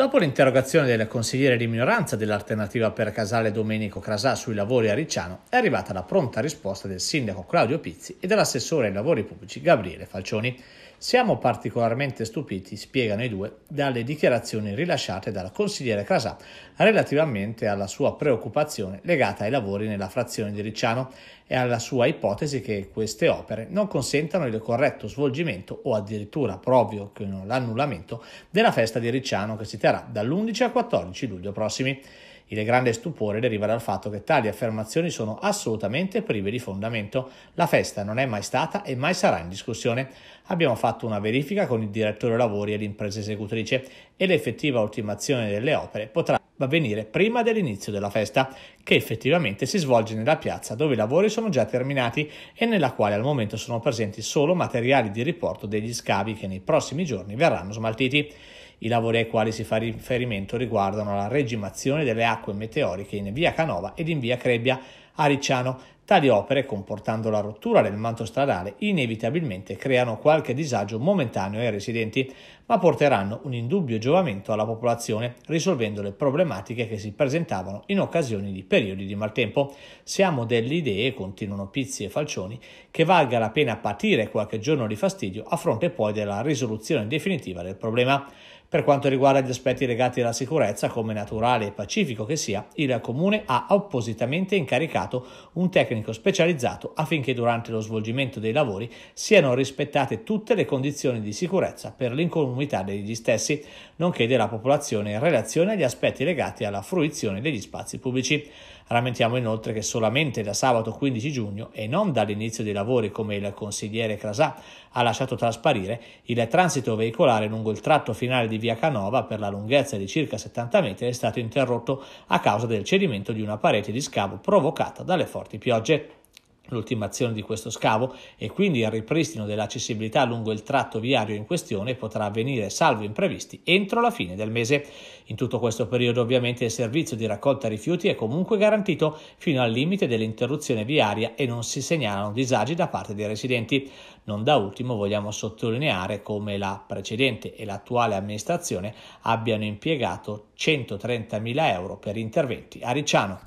Dopo l'interrogazione del consigliere di minoranza dell'alternativa per Casale Domenico Crasà sui lavori a Ricciano, è arrivata la pronta risposta del sindaco Claudio Pizzi e dell'assessore ai lavori pubblici Gabriele Falcioni. Siamo particolarmente stupiti, spiegano i due, dalle dichiarazioni rilasciate dal consigliere Crasà relativamente alla sua preoccupazione legata ai lavori nella frazione di Ricciano e alla sua ipotesi che queste opere non consentano il corretto svolgimento o addirittura proprio che non l'annullamento della festa di Ricciano che si terrà applicherà dall'11 al 14 luglio prossimi. Il grande stupore deriva dal fatto che tali affermazioni sono assolutamente prive di fondamento. La festa non è mai stata e mai sarà in discussione. Abbiamo fatto una verifica con il direttore lavori e l'impresa esecutrice e l'effettiva ultimazione delle opere potrà avvenire prima dell'inizio della festa, che effettivamente si svolge nella piazza dove i lavori sono già terminati e nella quale al momento sono presenti solo materiali di riporto degli scavi che nei prossimi giorni verranno smaltiti. I lavori ai quali si fa riferimento riguardano la regimazione delle acque meteoriche in via Canova ed in via Crebbia a Ricciano. Tali opere, comportando la rottura del manto stradale, inevitabilmente creano qualche disagio momentaneo ai residenti, ma porteranno un indubbio giovamento alla popolazione, risolvendo le problematiche che si presentavano in occasione di periodi di maltempo. Siamo delle idee, continuano Pizzi e Falcioni, che valga la pena patire qualche giorno di fastidio a fronte poi della risoluzione definitiva del problema. Per quanto riguarda gli aspetti legati alla sicurezza, come naturale e pacifico che sia, il comune ha appositamente incaricato indicato un tecnico specializzato affinché durante lo svolgimento dei lavori siano rispettate tutte le condizioni di sicurezza per l'incolumità degli stessi, nonché della popolazione in relazione agli aspetti legati alla fruizione degli spazi pubblici. Rammentiamo inoltre che solamente da sabato 15 giugno e non dall'inizio dei lavori come il consigliere Crasà ha lasciato trasparire, il transito veicolare lungo il tratto finale di via Canova per la lunghezza di circa 70 metri è stato interrotto a causa del cedimento di una parete di scavo provocata provocata dalle forti piogge. l'ultimazione di questo scavo e quindi il ripristino dell'accessibilità lungo il tratto viario in questione potrà avvenire salvo imprevisti entro la fine del mese. In tutto questo periodo ovviamente il servizio di raccolta rifiuti è comunque garantito fino al limite dell'interruzione viaria e non si segnalano disagi da parte dei residenti. Non da ultimo vogliamo sottolineare come la precedente e l'attuale amministrazione abbiano impiegato 130.000 euro per interventi a Ricciano.